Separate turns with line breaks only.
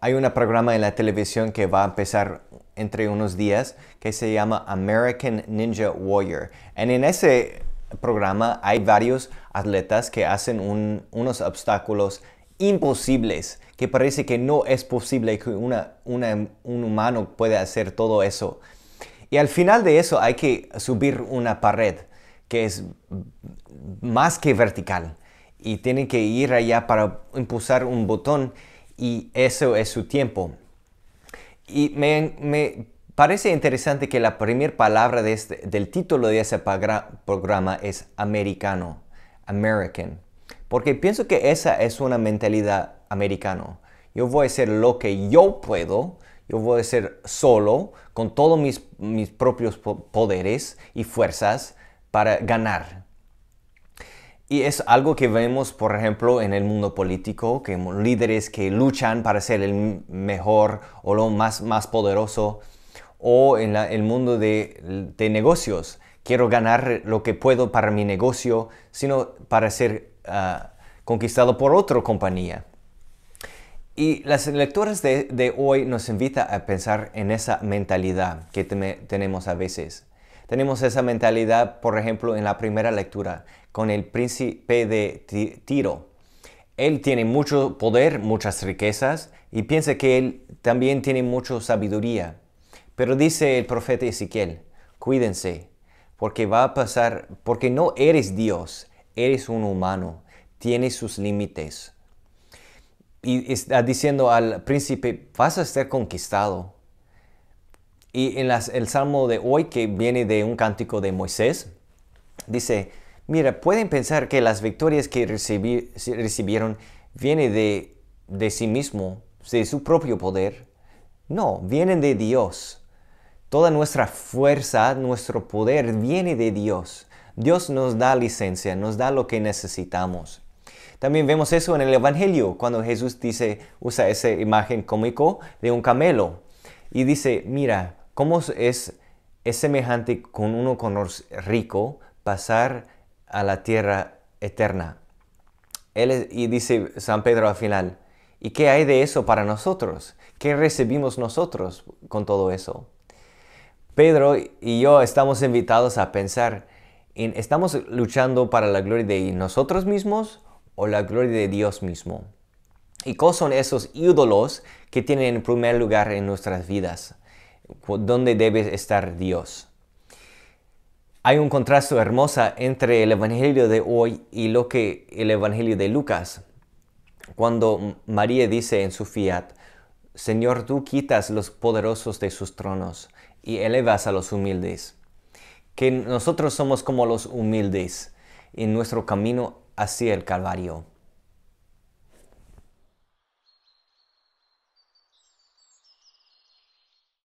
Hay un programa en la televisión que va a empezar entre unos días que se llama American Ninja Warrior. Y en ese programa hay varios atletas que hacen unos obstáculos imposibles, que parece que no es posible que un humano pueda hacer todo eso. Y al final de eso hay que subir una pared que es más que vertical y tienen que ir allá para impulsar un botón y eso es su tiempo. Y me, parece interesante que la primera palabra este, del título de ese programa es americano, American, porque pienso que esa es una mentalidad americana. Yo voy a hacer lo que yo puedo, yo voy a ser solo, con todos mis propios poderes y fuerzas para ganar. Y es algo que vemos, por ejemplo, en el mundo político, que líderes que luchan para ser el mejor o lo más, más poderoso, o en el mundo de, de, negocios. Quiero ganar lo que puedo para mi negocio, sino para ser ah, conquistado por otra compañía. Y las lecturas de, hoy nos invita a pensar en esa mentalidad que tenemos a veces. Tenemos esa mentalidad, por ejemplo, en la primera lectura con el príncipe de Tiro. Él tiene mucho poder, muchas riquezas y piensa que él también tiene mucha sabiduría. Pero dice el profeta Ezequiel, cuídense, porque va a pasar, porque no eres Dios, eres un humano, tienes sus límites. Y está diciendo al príncipe, vas a ser conquistado, y en el salmo de hoy, que viene de un cántico de Moisés, dice, mira, pueden pensar que las victorias que recibieron vienen de, de sí mismo, de su propio poder. No, vienen de Dios. Toda nuestra fuerza, nuestro poder viene de Dios. Dios nos da licencia, nos da lo que necesitamos. También vemos eso en el Evangelio, cuando Jesús dice, usa esa imagen cómico de un camelo y dice, mira, ¿Cómo es, semejante con uno con los rico pasar a la tierra eterna? y dice San Pedro al final, ¿y qué hay de eso para nosotros? ¿Qué recibimos nosotros con todo eso? Pedro y yo estamos invitados a pensar, ¿estamos luchando para la gloria de nosotros mismos o la gloria de Dios mismo? ¿Y ¿qué son esos ídolos que tienen en primer lugar en nuestras vidas? dónde debe estar Dios. Hay un contraste hermoso entre el Evangelio de hoy y lo que el Evangelio de Lucas, cuando María dice en su fiat, Señor, tú quitas los poderosos de sus tronos y elevas a los humildes. Que nosotros somos como los humildes en nuestro camino hacia el Calvario.